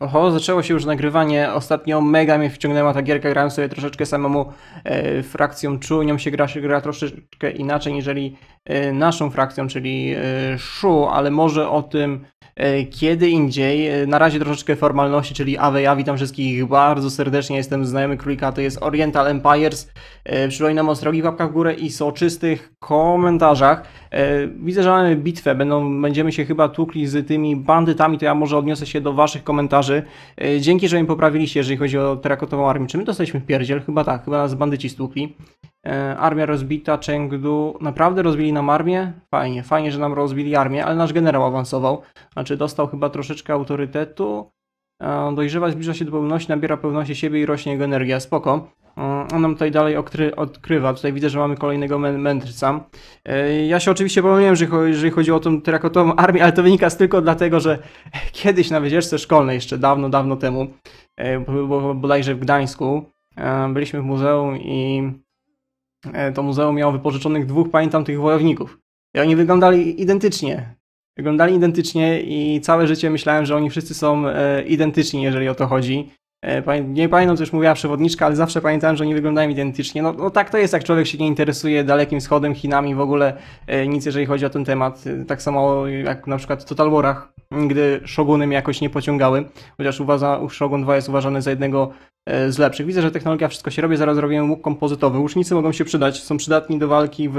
Oho, zaczęło się już nagrywanie. Ostatnio mega mnie wciągnęła ta gierka. Grałem sobie troszeczkę samemu e, frakcją Chu. Nią się gra, się gra troszeczkę inaczej niżeli e, naszą frakcją, czyli e, Shu, ale może o tym E, kiedy indziej. E, na razie troszeczkę formalności, czyli Awe, ja witam wszystkich bardzo serdecznie, jestem znajomy Królika, to jest Oriental Empires. E, przypominam o strogi łapka w górę i soczystych komentarzach. Widzę, że mamy bitwę, Będą, będziemy się chyba tukli z tymi bandytami, to ja może odniosę się do waszych komentarzy. Dzięki, że mi poprawiliście, jeżeli chodzi o terakotową armię. Czy my dostaliśmy pierdziel? Chyba tak, chyba nas bandyci stukli. E, armia rozbita, Chengdu, naprawdę rozbili nam armię? Fajnie, fajnie, że nam rozbili armię, ale nasz generał awansował, znaczy dostał chyba troszeczkę autorytetu, e, dojrzewa, zbliża się do pełności, nabiera pełności siebie i rośnie jego energia, spoko. E, on nam tutaj dalej odkrywa, tutaj widzę, że mamy kolejnego mędrca. Ja się oczywiście pomyliłem, że jeżeli chodzi o tą terakotową armię, ale to wynika tylko dlatego, że kiedyś na wycieczce szkolnej, jeszcze dawno, dawno temu, bo bodajże w Gdańsku, byliśmy w muzeum i E, to muzeum miało wypożyczonych dwóch, pamiętam, tych wojowników. I oni wyglądali identycznie. Wyglądali identycznie i całe życie myślałem, że oni wszyscy są e, identyczni, jeżeli o to chodzi. E, nie pamiętam, co już mówiła przewodniczka, ale zawsze pamiętam, że oni wyglądają identycznie. No, no, tak to jest, jak człowiek się nie interesuje Dalekim Wschodem, Chinami, w ogóle e, nic, jeżeli chodzi o ten temat. E, tak samo jak na przykład w Total Warach, gdy Shoguny mnie jakoś nie pociągały, chociaż uważa, Shogun 2 jest uważany za jednego z lepszych. Widzę, że technologia wszystko się robi, zaraz zrobimy łuk kompozytowy. Łucznicy mogą się przydać, są przydatni do walki w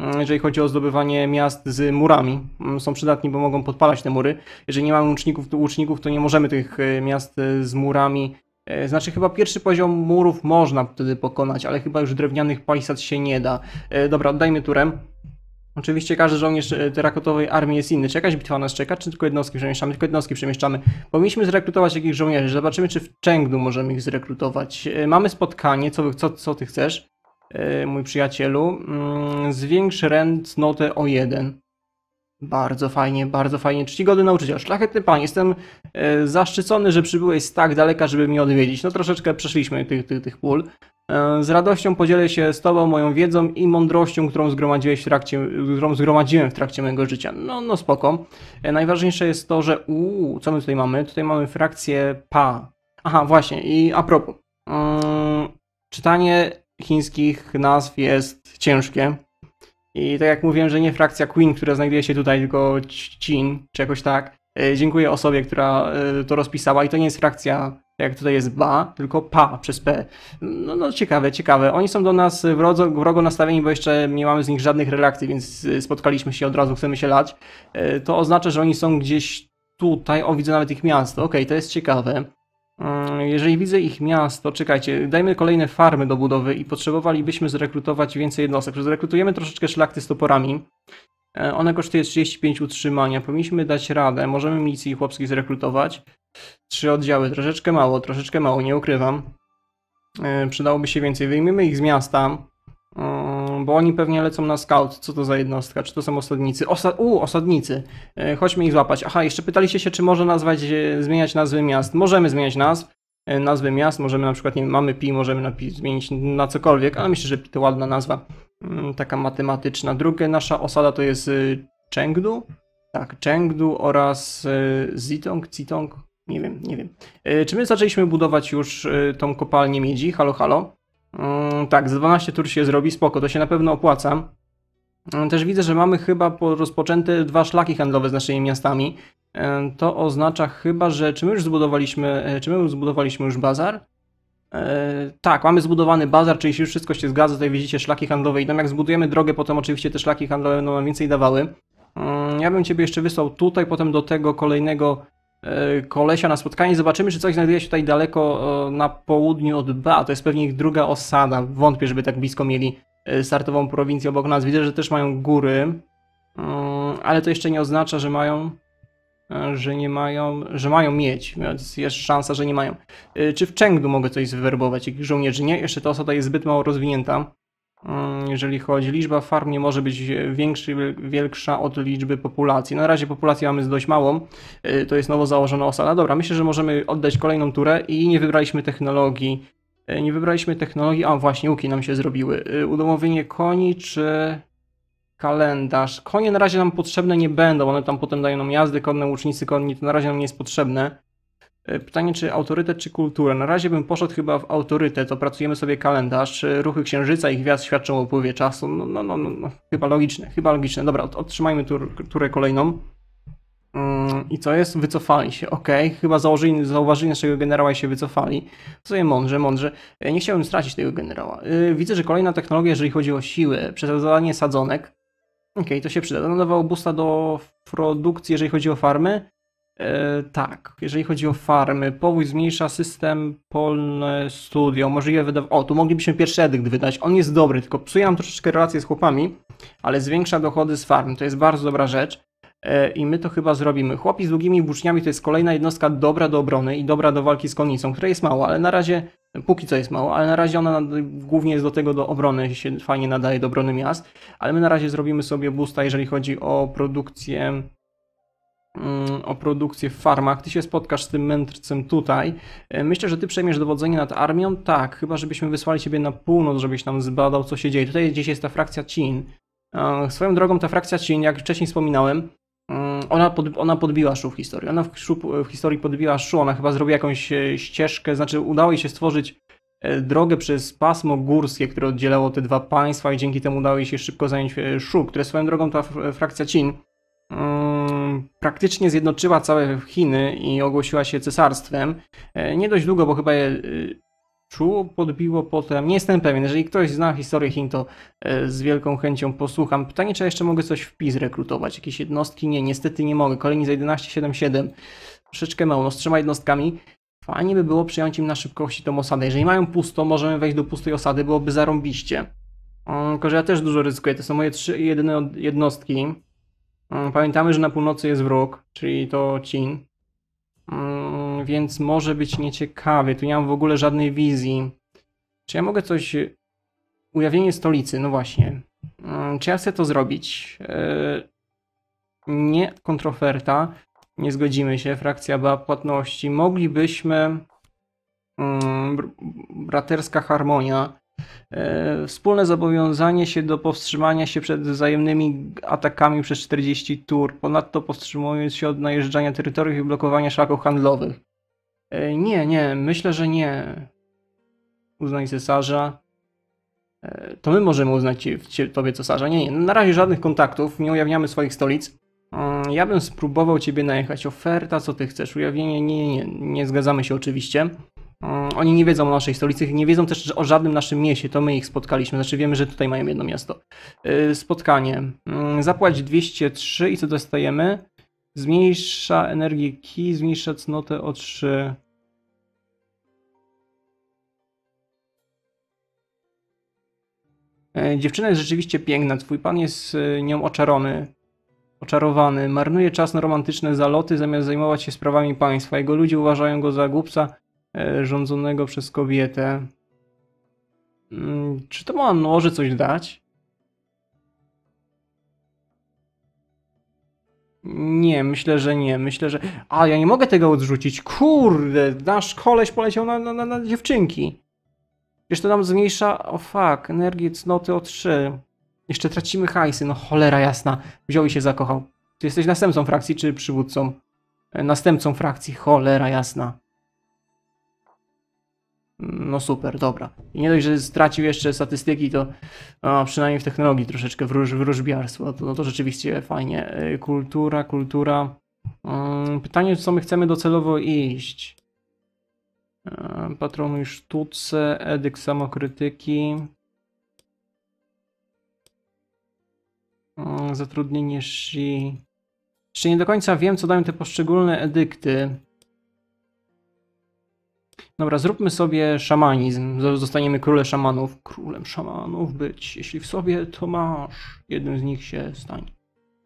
Mm, jeżeli chodzi o zdobywanie miast z murami. Mm, są przydatni, bo mogą podpalać te mury. Jeżeli nie mamy łuczników, to, łuczników, to nie możemy tych e, miast e, z murami. E, znaczy chyba pierwszy poziom murów można wtedy pokonać, ale chyba już drewnianych palisad się nie da. Dobra, oddajmy turem. Oczywiście każdy żołnierz terakotowej armii jest inny. Czy jakaś bitwa nas czeka, czy tylko jednostki przemieszczamy? Tylko jednostki przemieszczamy. Powinniśmy zrekrutować jakichś żołnierzy. Zobaczymy, czy w Chengdu możemy ich zrekrutować. Mamy spotkanie. Co, co, co ty chcesz? E, mój przyjacielu, mm, zwiększ rentnotę o 1. Bardzo fajnie, bardzo fajnie. Czcigodny nauczyciel, szlachetny pan, jestem e, zaszczycony, że przybyłeś z tak daleka, żeby mnie odwiedzić. No troszeczkę przeszliśmy tych, tych, tych pól. E, z radością podzielę się z Tobą moją wiedzą i mądrością, którą, zgromadziłeś w trakcie, którą zgromadziłem w trakcie mojego życia. No, no spoko. Najważniejsze jest to, że... Uuu, co my tutaj mamy? Tutaj mamy frakcję PA. Aha, właśnie. I a propos. Mm, czytanie chińskich nazw jest ciężkie. I tak jak mówiłem, że nie frakcja Queen, która znajduje się tutaj, tylko Chin, czy jakoś tak. E, dziękuję osobie, która e, to rozpisała i to nie jest frakcja, jak tutaj jest ba, tylko pa przez p. No, no ciekawe, ciekawe. Oni są do nas wrogo, wrogo nastawieni, bo jeszcze nie mamy z nich żadnych relacji, więc e, spotkaliśmy się od razu, chcemy się lać. To oznacza, że oni są gdzieś tutaj, o widzę nawet ich miasto. Okej, okay, to jest ciekawe. Mm, jeżeli widzę ich miasto, czekajcie, dajmy kolejne farmy do budowy i potrzebowalibyśmy zrekrutować więcej jednostek. Zrekrutujemy troszeczkę szlakty z toporami. E, Ona kosztuje 35 utrzymania. Powinniśmy dać radę. Możemy milicji chłopskich zrekrutować. Trzy oddziały. Troszeczkę mało, troszeczkę mało, nie ukrywam. E, przydałoby się więcej. Wyjmiemy ich z miasta bo oni pewnie lecą na scout. Co to za jednostka? Czy to są osadnicy? Osa U, osadnicy. E, chodźmy ich złapać. Aha, jeszcze pytaliście się, czy może nazwać, e, zmieniać nazwy miast. Możemy zmieniać nazw, e, nazwy miast. Możemy na przykład, nie wiem, mamy pi, możemy na pi zmienić na cokolwiek, ale myślę, że pi to ładna nazwa. Mm, taka matematyczna. Druga nasza osada to jest Chengdu. Tak, Chengdu oraz Zitong, Citong. Nie wiem, nie wiem. Czy my zaczęliśmy budować już tą kopalnię miedzi? Halo, halo. Mm, tak, z 12 tur się zrobi, spoko, to się na pewno opłaca. Mm, też widzę, że mamy chyba rozpoczęte dwa szlaki handlowe z naszymi miastami. Mm, to oznacza chyba, że czy my już zbudowaliśmy, e, czy my już zbudowaliśmy już bazar? E, tak, mamy zbudowany bazar, czyli już wszystko się zgadza, tutaj widzicie szlaki handlowe i tam jak zbudujemy drogę, potem oczywiście te szlaki handlowe będą nam więcej dawały. Mm, ja bym Ciebie jeszcze wysłał tutaj, potem do tego kolejnego E, kolesia na spotkanie. Zobaczymy, czy coś znajduje się tutaj daleko e, na południu od B, to jest pewnie ich druga osada. Wątpię, żeby tak blisko mieli e, startową prowincję obok nas. Widzę, że też mają góry, mm, ale to jeszcze nie oznacza, że mają że nie mają, że mają mieć, więc jest szansa, że nie mają. Czy w Chengdu mogę coś wywerbować, jakich żołnierzy? Nie, jeszcze ta osada jest zbyt mało rozwinięta. Mm, jeżeli chodzi, liczba farm nie może być większa, większa od liczby populacji. Na razie populacja mamy z dość małą, y, to jest nowo założona osada. Dobra, myślę, że możemy oddać kolejną turę i nie wybraliśmy technologii. Y, nie wybraliśmy technologii, a właśnie łuki nam się zrobiły. Y, udomowienie koni czy kalendarz. Konie na razie nam potrzebne nie będą, one tam potem dają nam jazdy konne, łucznicy konni, to na razie nam nie jest potrzebne. E, pytanie, czy autorytet, czy kultura? Na razie bym poszedł chyba w autorytet. Opracujemy sobie kalendarz. E, ruchy księżyca i gwiazd świadczą o upływie czasu. No, no, no, no, no, chyba logiczne, chyba logiczne. Dobra, otrzymajmy tur, turę kolejną. Mm, I co jest? Wycofali się. Ok, chyba założyli, zauważyli naszego generała i się wycofali. Co je mądrze, mądrze. E, nie chciałbym stracić tego generała. Widzę, że kolejna technologia, jeżeli chodzi o siłę, przesadzanie sadzonek. Ok, to się przyda. Nadawał boosta do produkcji, jeżeli chodzi o farmy. E, tak, jeżeli chodzi o farmy, powój zmniejsza system polne studio. Możliwe wydawać. O, tu moglibyśmy pierwszy edykt wydać. On jest dobry, tylko psuje nam troszeczkę relacje z chłopami, ale zwiększa dochody z farm. To jest bardzo dobra rzecz e, i my to chyba zrobimy. Chłopi z długimi włóczniami to jest kolejna jednostka dobra do obrony i dobra do walki z konnicą, która jest mała, ale na razie, póki co jest mała, ale na razie ona głównie jest do tego do obrony, się fajnie nadaje do obrony miast, ale my na razie zrobimy sobie busta, jeżeli chodzi o produkcję Mm, o produkcję w farmach. Ty się spotkasz z tym mędrcem tutaj. E, myślę, że ty przejmiesz dowodzenie nad armią? Tak, chyba żebyśmy wysłali ciebie na północ, żebyś tam zbadał, co się dzieje. Tutaj gdzieś jest ta frakcja Chin. E, swoją drogą ta frakcja Chin, jak wcześniej wspominałem, mm, ona, pod, ona podbiła Szu w historii. Ona w, w historii podbiła Szu, ona chyba zrobiła jakąś e, ścieżkę, znaczy udało jej się stworzyć drogę przez pasmo górskie, które oddzielało te dwa państwa i dzięki temu udało jej się szybko zająć Szu, które swoją drogą ta frakcja Chin praktycznie zjednoczyła całe Chiny i ogłosiła się cesarstwem. E, nie dość długo, bo chyba je e, czuło, podbiło potem. Nie jestem pewien. Jeżeli ktoś zna historię Chin, to e, z wielką chęcią posłucham. Pytanie, czy ja jeszcze mogę coś w PiS rekrutować? Jakieś jednostki? Nie, niestety nie mogę. Kolejni za 1177. Troszeczkę mało. No z trzema jednostkami. Fajnie by było przyjąć im na szybkości tą osadę. Jeżeli mają pusto, możemy wejść do pustej osady, byłoby zarąbiście. Mm, tylko, że ja też dużo ryzykuję. To są moje trzy jedyne jednostki. Mm, pamiętamy, że na północy jest wróg, czyli to Chin. Mm, więc może być nieciekawy. Tu nie mam w ogóle żadnej wizji. Czy ja mogę coś... Ujawienie stolicy, no właśnie. Mm, czy ja chcę to zrobić? E, nie, kontroferta. Nie zgodzimy się. Frakcja ba płatności. Moglibyśmy... Braterska harmonia. E, wspólne zobowiązanie się do powstrzymania się przed wzajemnymi atakami przez 40 tur, ponadto powstrzymując się od najeżdżania terytoriów i blokowania szlaków handlowych. E, nie, nie, myślę, że nie. Uznaj cesarza. E, to my możemy uznać Tobie cesarza. Nie, nie, na razie żadnych kontaktów, nie ujawniamy swoich stolic. Ja bym spróbował Ciebie najechać. Oferta, co Ty chcesz? Ujawnienie? Nie, nie, nie, nie zgadzamy się oczywiście. Mm, oni nie wiedzą o naszej stolicy, nie wiedzą też o żadnym naszym mieście, to my ich spotkaliśmy, znaczy wiemy, że tutaj mają jedno miasto. Y, spotkanie. Mm, zapłać 203 i co dostajemy? Zmniejsza energię ki, zmniejsza cnotę o 3. E, dziewczyna jest rzeczywiście piękna, twój pan jest y, nią oczarony oczarowany, marnuje czas na romantyczne zaloty zamiast zajmować się sprawami państwa. Jego ludzie uważają go za głupca E, rządzonego przez kobietę. Mm, czy to ma noże coś dać? Nie, myślę, że nie. Myślę, że. A, ja nie mogę tego odrzucić. Kurde, nasz koleś poleciał na, na, na, dziewczynki. Wiesz, to nam zmniejsza. O oh, fuck, energię cnoty o 3. Jeszcze tracimy hajsy, no cholera jasna. Wziął i się zakochał. Ty jesteś następcą frakcji czy przywódcą? E, następcą frakcji, cholera jasna. No super, dobra. I nie dość, że stracił jeszcze statystyki, to a, przynajmniej w technologii troszeczkę wróż, wróżbiarstwo. No to, no to rzeczywiście fajnie. Y, kultura, kultura. Mm, pytanie, co my chcemy docelowo iść. Y, Patronuj sztuce, edyk samokrytyki. Mm, zatrudnienie si. Jeszcze nie do końca wiem, co dają te poszczególne edykty. Dobra, zróbmy sobie szamanizm. Zostaniemy królem szamanów. Królem szamanów być. Jeśli w sobie, to masz. Jednym z nich się stań.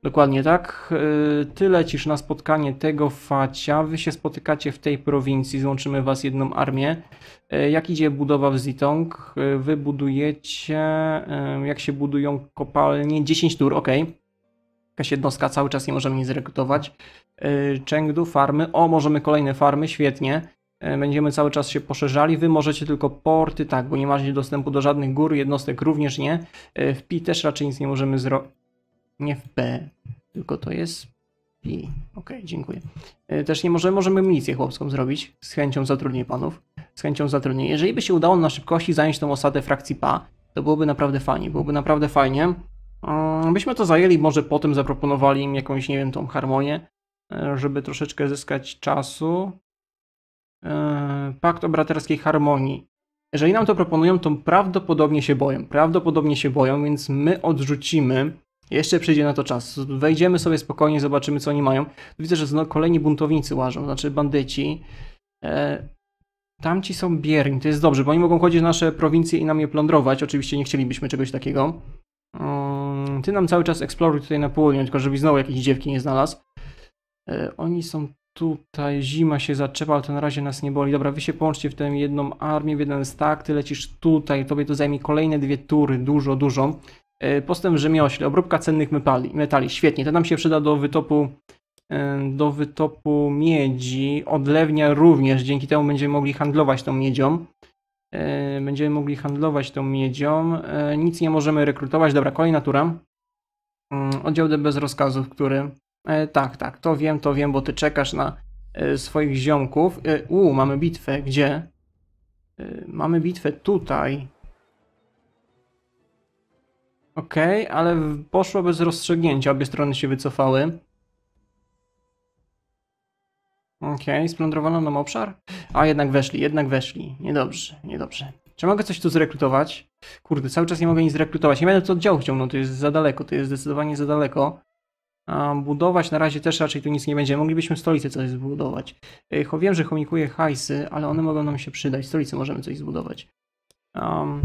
Dokładnie tak. Y, ty lecisz na spotkanie tego facia. Wy się spotykacie w tej prowincji. Złączymy was jedną armię. Y, jak idzie budowa w Zitong? Y, wy budujecie... Jak się budują kopalnie? 10 tur, ok. Jakaś jednostka, cały czas nie możemy nic zrekrutować. Chengdu, farmy. O, możemy kolejne farmy, świetnie. E, będziemy cały czas się poszerzali. Wy możecie tylko porty, tak, bo nie macie dostępu do żadnych gór, jednostek również nie. E, w pi też raczej nic nie możemy zrobić. Nie w B, tylko to jest pi. Okej, okay, dziękuję. E, też nie możemy, możemy milicję chłopską zrobić z chęcią zatrudnień panów. Z chęcią zatrudnień. Jeżeli by się udało na szybkości zająć tą osadę frakcji PA, to byłoby naprawdę fajnie. Byłoby naprawdę fajnie. Mm, byśmy to zajęli, może potem zaproponowali im jakąś, nie wiem, tą harmonię, żeby troszeczkę zyskać czasu. E, pakt o braterskiej harmonii. Jeżeli nam to proponują, to prawdopodobnie się boją. Prawdopodobnie się boją, więc my odrzucimy. Jeszcze przyjdzie na to czas. Wejdziemy sobie spokojnie, zobaczymy, co oni mają. Widzę, że znowu kolejni buntownicy łażą, znaczy bandyci. E, tamci są bierni, to jest dobrze, bo oni mogą chodzić w nasze prowincje i nam je plądrować. Oczywiście nie chcielibyśmy czegoś takiego. E, ty nam cały czas eksploruj tutaj na południu, tylko żebyś znowu jakieś dziewki nie znalazł. E, oni są tutaj zima się zaczęła, ale to na razie nas nie boli. Dobra, wy się połączcie w tę jedną armię, w jeden stack, ty lecisz tutaj, tobie to zajmie kolejne dwie tury, dużo, dużo. E, postęp rzemiośle, obróbka cennych metali, metali, świetnie, to nam się przyda do wytopu e, do wytopu miedzi, odlewnia również, dzięki temu będziemy mogli handlować tą miedzią. E, będziemy mogli handlować tą miedzią, nic nie możemy rekrutować, dobra, kolejna tura. Mm, oddział D bez rozkazów, który E, tak, tak, to wiem, to wiem, bo ty czekasz na e, swoich ziomków. E, u, mamy bitwę, gdzie? Mamy bitwę tutaj. Okej, okay, ale poszło bez rozstrzygnięcia, obie strony się wycofały. Okej, okay, splądrowano nam obszar? A, jednak weszli, jednak weszli. Niedobrze, niedobrze. Czy mogę coś tu zrekrutować? Kurde, cały czas nie mogę nic zrekrutować. Nie będę tu oddziału ciągnął, no to jest za daleko, to jest zdecydowanie za daleko budować na razie też raczej tu nic nie będzie. Moglibyśmy stolicę coś zbudować. Wiem, że chomikuje hajsy, ale one mogą nam się przydać. Stolicy możemy coś zbudować. Um,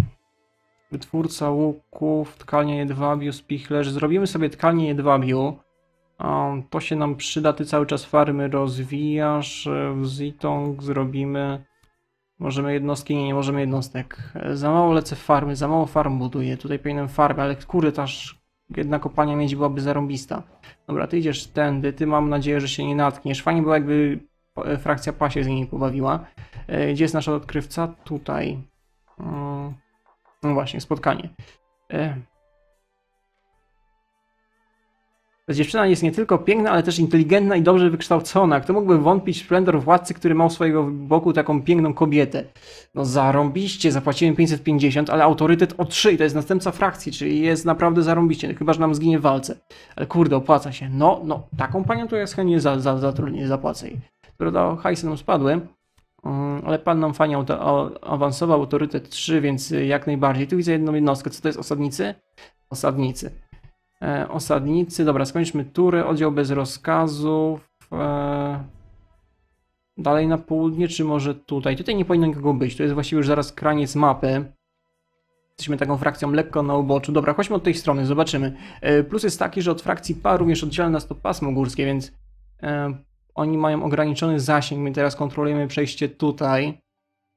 wytwórca łuków, tkalnia jedwabiu, spichlerz. Zrobimy sobie tkalnię jedwabiu. Um, to się nam przyda. Ty cały czas farmy rozwijasz. W Zitong zrobimy... Możemy jednostki, nie, nie możemy jednostek. Za mało lecę farmy, za mało farm buduję. Tutaj powinienem farmę, ale kurde, aż jedna kopalnia miedzi byłaby zarąbista. Dobra, ty idziesz tędy, ty mam nadzieję, że się nie natkniesz. Fajnie było jakby e, frakcja pasie z nimi pobawiła. E, gdzie jest nasza odkrywca? Tutaj. Mm, no właśnie, spotkanie. E, Ta dziewczyna jest nie tylko piękna, ale też inteligentna i dobrze wykształcona. Kto mógłby wątpić w splendor władcy, który ma u swojego boku taką piękną kobietę? No zarąbiście, zapłaciłem 550, ale autorytet o 3 i to jest następca frakcji, czyli jest naprawdę zarąbiście, chyba że nam zginie w walce. Ale kurde, opłaca się. No, no, taką panią to ja chętnie za, za, zatrudnię, zapłacę jej. Prawda, hajsy nam spadły, mm, ale pan nam fajnie awansował autorytet 3, więc jak najbardziej. Tu widzę jedną jednostkę, co to jest osadnicy? Osadnicy. E, osadnicy. Dobra, skończmy tury. Oddział bez rozkazów. E, dalej na południe, czy może tutaj? Tutaj nie powinno nikogo być. To jest właściwie już zaraz kraniec mapy. Jesteśmy taką frakcją lekko na uboczu. Dobra, chodźmy od tej strony, zobaczymy. E, plus jest taki, że od frakcji PA również oddziela nas to pasmo górskie, więc oni mają ograniczony zasięg. My teraz kontrolujemy przejście tutaj.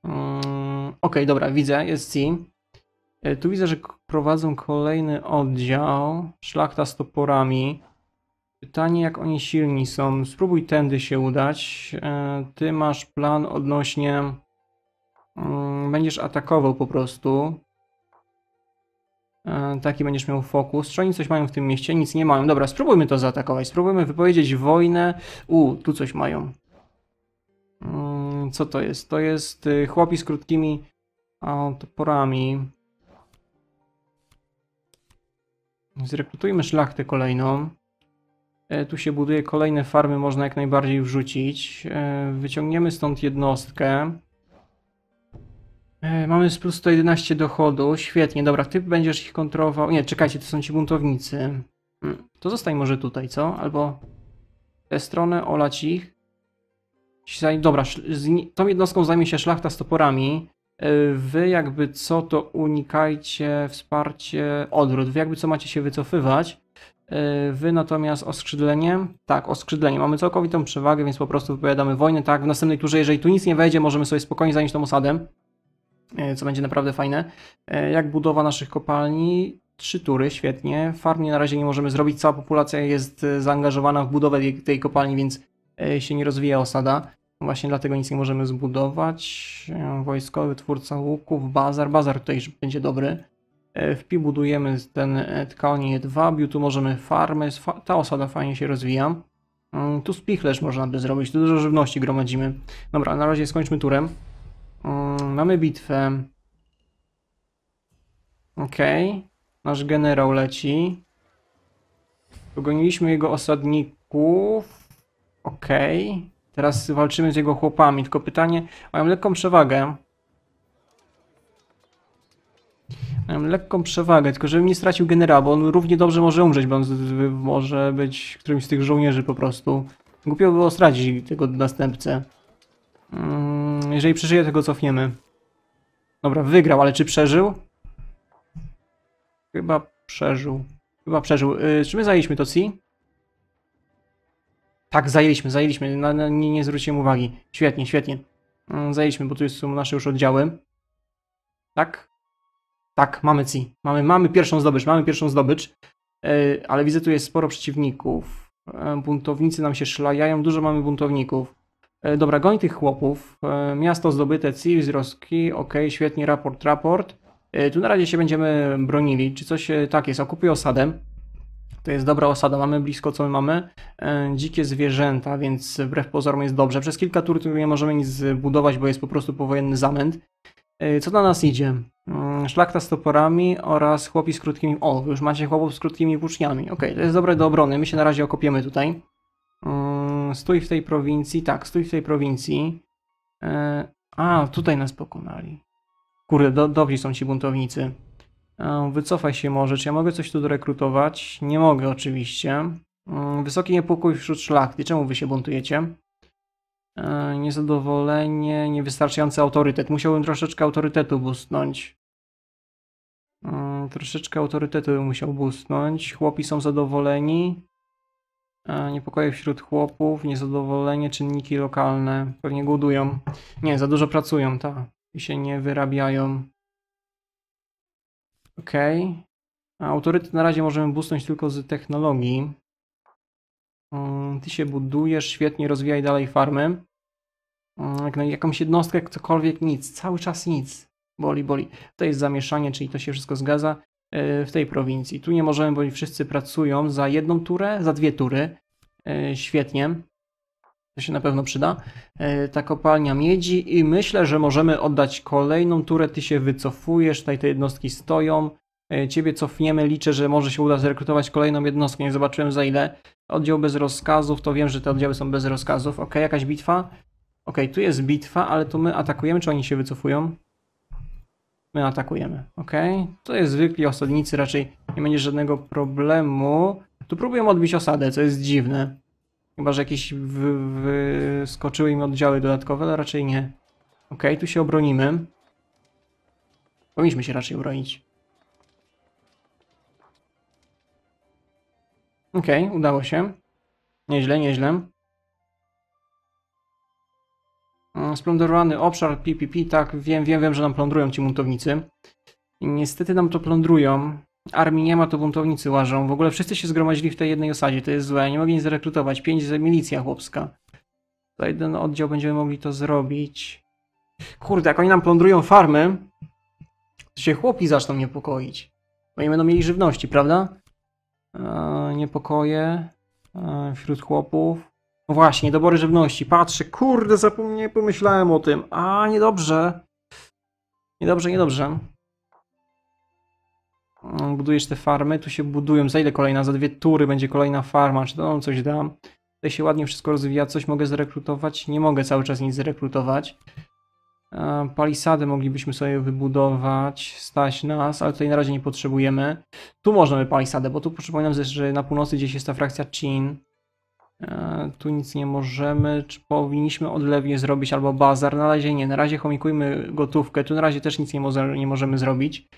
Mm, okej, okay, dobra, widzę, jest C. E, tu widzę, że prowadzą kolejny oddział. Szlachta z toporami. Pytanie, jak oni silni są. Spróbuj tędy się udać. E, ty masz plan odnośnie... Mm, będziesz atakował po prostu. E, taki będziesz miał fokus. Czy oni coś mają w tym mieście? Nic nie mają. Dobra, spróbujmy to zaatakować. Spróbujmy wypowiedzieć wojnę. U, tu coś mają. Mm, co to jest? To jest y, chłopi z krótkimi toporami. Zrekrutujmy szlachtę kolejną. E, tu się buduje kolejne farmy, można jak najbardziej wrzucić. E, wyciągniemy stąd jednostkę. E, mamy z plus 111 dochodu. Świetnie, dobra, ty będziesz ich kontrolował. Nie, czekajcie, to są ci buntownicy. Hmm, to zostań może tutaj, co? Albo tę stronę, olać ich. Dobra, tą jednostką zajmie się szlachta z toporami. Wy jakby co to unikajcie wsparcie, odwrót, wy jakby co macie się wycofywać. E, wy natomiast oskrzydlenie, tak, oskrzydlenie. Mamy całkowitą przewagę, więc po prostu wypowiadamy wojnę, tak. W następnej turze, jeżeli tu nic nie wejdzie, możemy sobie spokojnie zająć tą osadę, e, co będzie naprawdę fajne. E, jak budowa naszych kopalni, trzy tury, świetnie. Farmie na razie nie możemy zrobić, cała populacja jest zaangażowana w budowę tej kopalni, więc się nie rozwija osada. Właśnie dlatego nic nie możemy zbudować. E, wojskowy, twórca łuków, bazar. Bazar tutaj będzie dobry. E, w Pi budujemy ten e, tkalnię jedwabiu, tu możemy farmy, ta osada fajnie się rozwija. Mm, tu spichlerz można by zrobić, tu dużo żywności gromadzimy. Dobra, na razie skończmy turem. Mm, mamy bitwę. Okej, okay. nasz generał leci. Pogoniliśmy jego osadników. Okej. Okay. Teraz walczymy z jego chłopami, tylko pytanie, mają lekką przewagę. Mają lekką przewagę, tylko żebym nie stracił generała, bo on równie dobrze może umrzeć, bo on może być którymś z tych żołnierzy po prostu. Głupio było stracić tego następcę. Mm, jeżeli przeżyje, tego cofniemy. Dobra, wygrał, ale czy przeżył? Chyba przeżył. Chyba przeżył. Y, czy my zajęliśmy to si? Tak, zajęliśmy, zajęliśmy, na, na, nie, nie zwróciłem uwagi. Świetnie, świetnie. Mm, zajęliśmy, bo tu są nasze już oddziały. Tak? Tak, mamy ci. Mamy, mamy pierwszą zdobycz, mamy pierwszą zdobycz. Yy, ale widzę, tu jest sporo przeciwników. Yy, buntownicy nam się szlajają, dużo mamy buntowników. Yy, dobra, goń tych chłopów. miasto zdobyte, C, wzrostki. Ok, świetnie, raport, raport. tu na razie się będziemy bronili. Czy coś tak jest? Okupuj osadę to jest dobra osada, mamy blisko co my mamy, e, dzikie zwierzęta, więc wbrew pozorom jest dobrze. Przez kilka tur tu nie możemy nic zbudować, bo jest po prostu powojenny zamęt. E, co na nas idzie? Mm, Szlakta z toporami oraz chłopi z krótkimi... O, już macie chłopów z krótkimi włóczniami. Ok, to jest dobre do obrony, my się na razie okopiemy tutaj. Mm, stój w tej prowincji, tak, stój w tej prowincji. E, a, tutaj nas pokonali. Kurde, do, dobrzy są ci buntownicy. Wycofaj się może. Czy ja mogę coś tu dorekrutować? Nie mogę oczywiście. Mm, wysoki niepokój wśród szlachty. Czemu wy się buntujecie? E, niezadowolenie, niewystarczający autorytet. Musiałbym troszeczkę autorytetu bustnąć. Mm, troszeczkę autorytetu bym musiał bustnąć. Chłopi są zadowoleni. E, niepokoje wśród chłopów, niezadowolenie, czynniki lokalne. Pewnie głodują. Nie, za dużo pracują, tak. I się nie wyrabiają. Ok. Autorytet na razie możemy busnąć tylko z technologii. Mm, ty się budujesz, świetnie rozwijaj dalej farmę. Mm, jakąś jednostkę, cokolwiek, nic. Cały czas nic. Boli, boli. To jest zamieszanie, czyli to się wszystko zgadza e, w tej prowincji. Tu nie możemy, bo wszyscy pracują za jedną turę, za dwie tury. E, świetnie. To się na pewno przyda. E, Ta kopalnia miedzi i myślę, że możemy oddać kolejną turę. Ty się wycofujesz, tutaj te jednostki stoją. E, ciebie cofniemy, liczę, że może się uda zrekrutować kolejną jednostkę. Nie zobaczyłem za ile. Oddział bez rozkazów, to wiem, że te oddziały są bez rozkazów. Ok, jakaś bitwa? Ok, tu jest bitwa, ale to my atakujemy, czy oni się wycofują? My atakujemy, ok? To jest zwykli osadnicy, raczej nie będzie żadnego problemu. Tu próbują odbić osadę, co jest dziwne. Chyba, że jakieś wyskoczyły im oddziały dodatkowe, ale raczej nie. Ok, tu się obronimy. Powinniśmy się raczej uronić. Ok, udało się. Nieźle, nieźle. Mm, splądrowany obszar PPP, tak, wiem, wiem, wiem, że nam plądrują ci muntownicy. I niestety nam to plądrują armii nie ma, to buntownicy łażą. W ogóle wszyscy się zgromadzili w tej jednej osadzie, to jest złe. Ja nie mogę nic zrekrutować. Pięć z milicja chłopska. To jeden oddział będziemy mogli to zrobić. Kurde, jak oni nam plądrują farmy, to się chłopi zaczną niepokoić. Bo nie będą mieli żywności, prawda? Eee, niepokoje eee, wśród chłopów. No właśnie, dobory żywności. Patrzę, kurde, zapomniałem, pomyślałem o tym. A, niedobrze. Niedobrze, niedobrze. Mm, budujesz te farmy, tu się budują, za ile kolejna, za dwie tury będzie kolejna farma, czy to nam coś da? Tutaj się ładnie wszystko rozwija, coś mogę zrekrutować? Nie mogę cały czas nic zrekrutować. E, Palisady moglibyśmy sobie wybudować, stać nas, ale tutaj na razie nie potrzebujemy. Tu możemy palisadę, bo tu przypominam, że na północy gdzieś jest ta frakcja Chin. E, tu nic nie możemy, czy powinniśmy odlewnie zrobić albo bazar? Na razie nie, na razie chomikujmy gotówkę, tu na razie też nic nie, mo nie możemy zrobić.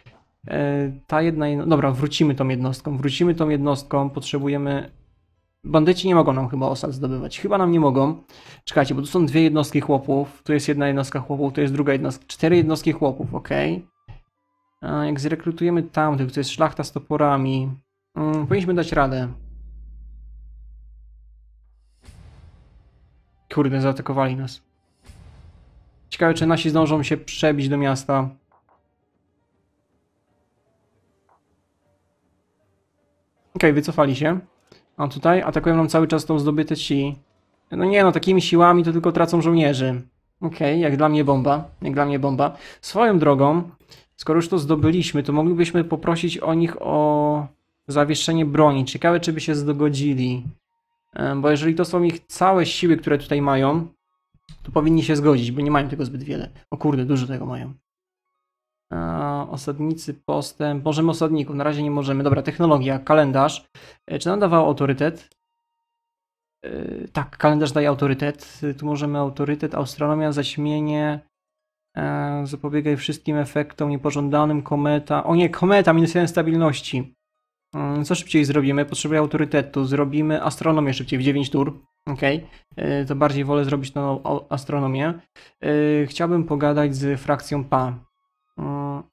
E, ta jedna, dobra, wrócimy tą jednostką, wrócimy tą jednostką, potrzebujemy, bandyci nie mogą nam chyba osad zdobywać, chyba nam nie mogą, czekajcie, bo tu są dwie jednostki chłopów, tu jest jedna jednostka chłopów, tu jest druga jednostka, cztery jednostki chłopów, ok. A jak zrekrutujemy tamtych, to jest szlachta z toporami, mm, powinniśmy dać radę. Kurde, zaatakowali nas. Ciekawe, czy nasi zdążą się przebić do miasta. okay, wycofali się. A tutaj atakują nam cały czas tą zdobyte ci... No nie no, takimi siłami to tylko tracą żołnierzy. Okej, okay, jak dla mnie bomba. Jak dla mnie bomba. Swoją drogą, skoro już to zdobyliśmy, to moglibyśmy poprosić o nich o zawieszenie broni. Ciekawe, czy by się zgodzili. Bo jeżeli to są ich całe siły, które tutaj mają, to powinni się zgodzić, bo nie mają tego zbyt wiele. O kurde, dużo tego mają. Osadnicy, postęp. Możemy osadników, na razie nie możemy. Dobra, technologia, kalendarz. E, czy nam dawał autorytet? E, tak, kalendarz daje autorytet. Tu możemy autorytet, astronomia, zaćmienie. E, zapobiegaj wszystkim efektom niepożądanym, kometa. O nie, kometa, minus jeden stabilności. Mm, co szybciej zrobimy? Potrzebuję autorytetu. Zrobimy astronomię szybciej w 9 tur. Ok, to bardziej wolę zrobić tą astronomię. Chciałbym pogadać z frakcją PA.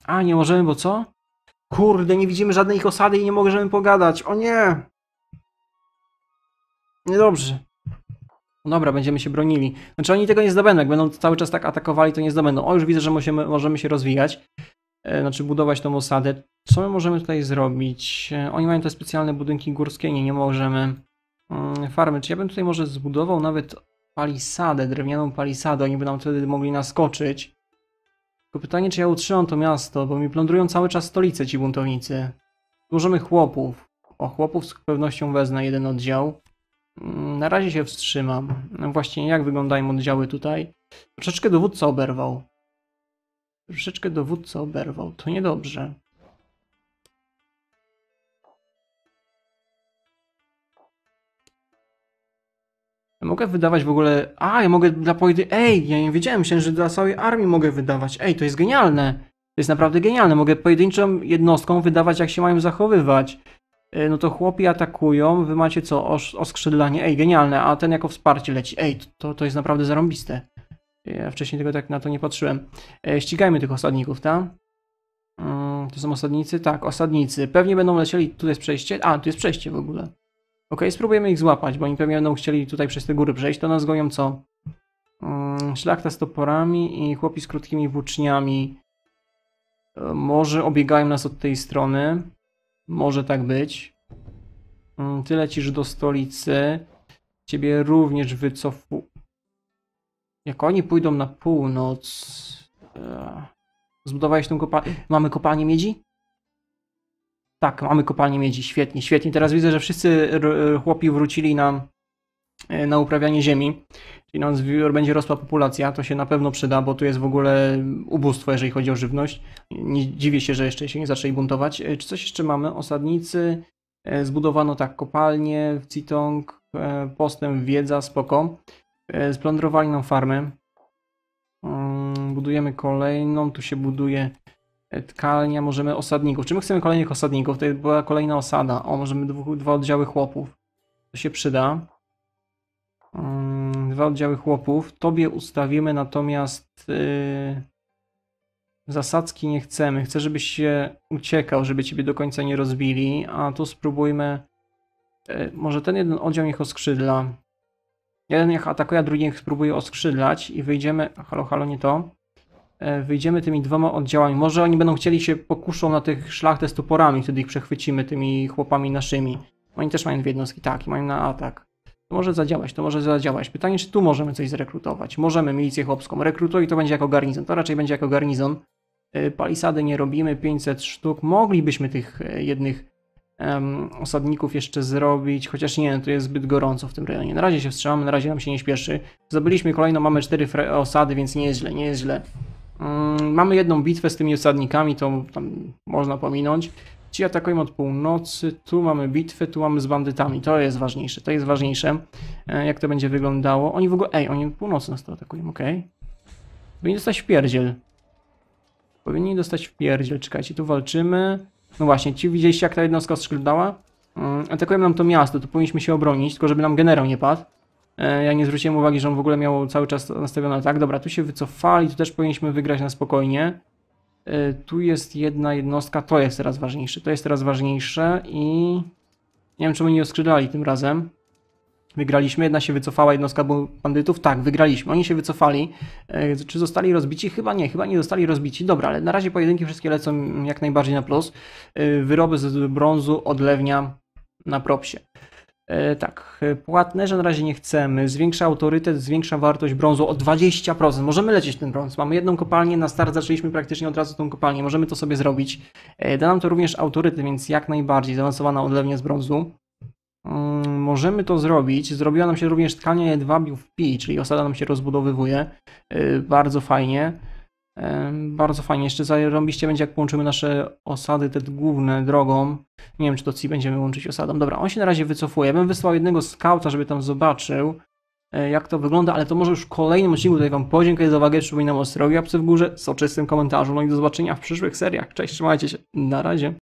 A, nie możemy, bo co? Kurde, nie widzimy żadnej ich osady i nie możemy pogadać. O nie! Niedobrze. Dobra, będziemy się bronili. Znaczy oni tego nie zdobędą. Jak będą cały czas tak atakowali, to nie zdobędą. O, już widzę, że możemy, możemy się rozwijać. E, znaczy budować tą osadę. Co my możemy tutaj zrobić? E, oni mają te specjalne budynki górskie. Nie, nie możemy. Mm, farmy. Czy ja bym tutaj może zbudował nawet palisadę, drewnianą palisadę? Oni by nam wtedy mogli naskoczyć. Tylko pytanie, czy ja utrzymam to miasto, bo mi plądrują cały czas stolice ci buntownicy. Złożymy chłopów. O, chłopów z pewnością wezmę jeden oddział. Mm, na razie się wstrzymam. No właśnie jak wyglądają oddziały tutaj? Troszeczkę dowódca oberwał. Troszeczkę dowódca oberwał. To niedobrze. Ja mogę wydawać w ogóle. A, ja mogę dla pojedynczych. Ej, ja nie wiedziałem się, że dla całej armii mogę wydawać. Ej, to jest genialne. To jest naprawdę genialne. Mogę pojedynczą jednostką wydawać, jak się mają zachowywać. E, no to chłopi atakują, wy macie co? Osz, oskrzydlanie, ej, genialne, a ten jako wsparcie leci. Ej, to, to jest naprawdę zarąbiste. E, ja wcześniej tego tak na to nie patrzyłem. E, ścigajmy tych osadników, tak? Mm, to są osadnicy? Tak, osadnicy. Pewnie będą lecieli, tu jest przejście. A, tu jest przejście w ogóle. Ok, spróbujemy ich złapać, bo oni pewnie będą chcieli tutaj przez te góry przejść, to nas gonią co? Hmm, szlachta z toporami i chłopi z krótkimi włóczniami. E, może obiegają nas od tej strony. Może tak być. Hmm, ty lecisz do stolicy. Ciebie również wycofu... Jak oni pójdą na północ... E, zbudowałeś tą kopalnię... Mamy kopalnię miedzi? tak, mamy kopalnię miedzi, świetnie, świetnie. Teraz widzę, że wszyscy chłopi wrócili na, e, na uprawianie ziemi, czyli nam będzie rosła populacja, to się na pewno przyda, bo tu jest w ogóle ubóstwo, jeżeli chodzi o żywność. Nie dziwię się, że jeszcze się nie zaczęli buntować. E, czy coś jeszcze mamy? Osadnicy, e, zbudowano tak kopalnie w Citong, postęp, wiedza, spoko. Splądrowali nam farmę. Mm, budujemy kolejną, tu się buduje tkalnia, możemy osadników. Czy my chcemy kolejnych osadników? To była kolejna osada. O, możemy dwóch, dwa oddziały chłopów. To się przyda. Mm, dwa oddziały chłopów. Tobie ustawimy natomiast yy, zasadzki nie chcemy. Chcę, żebyś się uciekał, żeby ciebie do końca nie rozbili. A tu spróbujmy. Yy, może ten jeden oddział niech oskrzydla. Jeden niech atakuje, a drugi niech spróbuje oskrzydlać i wyjdziemy. Halo, halo, nie to. E, wyjdziemy tymi dwoma oddziałami. Może oni będą chcieli się pokuszą na tych szlachtę z toporami, wtedy ich przechwycimy tymi chłopami naszymi. Oni też mają dwie jednostki, tak, i mają na atak. To może zadziałać, to może zadziałać. Pytanie, czy tu możemy coś zrekrutować. Możemy milicję chłopską. Rekrutować, to będzie jako garnizon, to raczej będzie jako garnizon. E, palisady nie robimy, 500 sztuk. Moglibyśmy tych e, jednych um, osadników jeszcze zrobić, chociaż nie, to jest zbyt gorąco w tym rejonie. Na razie się wstrzymamy, na razie nam się nie śpieszy. Zabiliśmy kolejno, mamy 4 osady, więc nie jest źle, nie jest źle. Mm, mamy jedną bitwę z tymi osadnikami, to tam można pominąć. Ci atakują od północy, tu mamy bitwę, tu mamy z bandytami. To jest ważniejsze, to jest ważniejsze, e, jak to będzie wyglądało. Oni w ogóle, ej, oni od północy nas to atakują, okej. Okay. Powinni dostać w pierdziel. Powinni dostać w pierdziel, czekajcie, tu walczymy. No właśnie, ci widzieliście jak ta jednostka skrzydlała? Mm, atakują nam to miasto, to powinniśmy się obronić, tylko żeby nam generał nie padł. E, ja nie zwróciłem uwagi, że on w ogóle miał cały czas nastawione tak, dobra, tu się wycofali, tu też powinniśmy wygrać na spokojnie. E, tu jest jedna jednostka, to jest teraz ważniejsze, to jest teraz ważniejsze i nie wiem czemu nie oskrzydlali tym razem. Wygraliśmy, jedna się wycofała, jednostka bandytów, tak, wygraliśmy, oni się wycofali. E, czy zostali rozbici? Chyba nie, chyba nie zostali rozbici. Dobra, ale na razie pojedynki wszystkie lecą jak najbardziej na plus. Wyroby z brązu, odlewnia na propsie. E, tak, e, płatne, że na razie nie chcemy. Zwiększa autorytet, zwiększa wartość brązu o 20%. Możemy lecieć ten brąz. Mamy jedną kopalnię, na start zaczęliśmy praktycznie od razu tą kopalnię. Możemy to sobie zrobić. E, da nam to również autorytet, więc jak najbardziej zaawansowana odlewnia z brązu. Mm, możemy to zrobić. Zrobiła nam się również tkania jedwabiu w pi, czyli osada nam się rozbudowywuje. Bardzo fajnie. Bardzo fajnie, jeszcze zarąbiście będzie jak połączymy nasze osady, te główne drogą. Nie wiem, czy do C będziemy łączyć osadą. Dobra, on się na razie wycofuje. Ja bym wysłał jednego skauta, żeby tam zobaczył, e, jak to wygląda, ale to może już w kolejnym odcinku. Tutaj Wam podziękuję za uwagę, przypominam o strogi łapce w górze, soczystym komentarzu, no i do zobaczenia w przyszłych seriach. Cześć, trzymajcie się, na razie.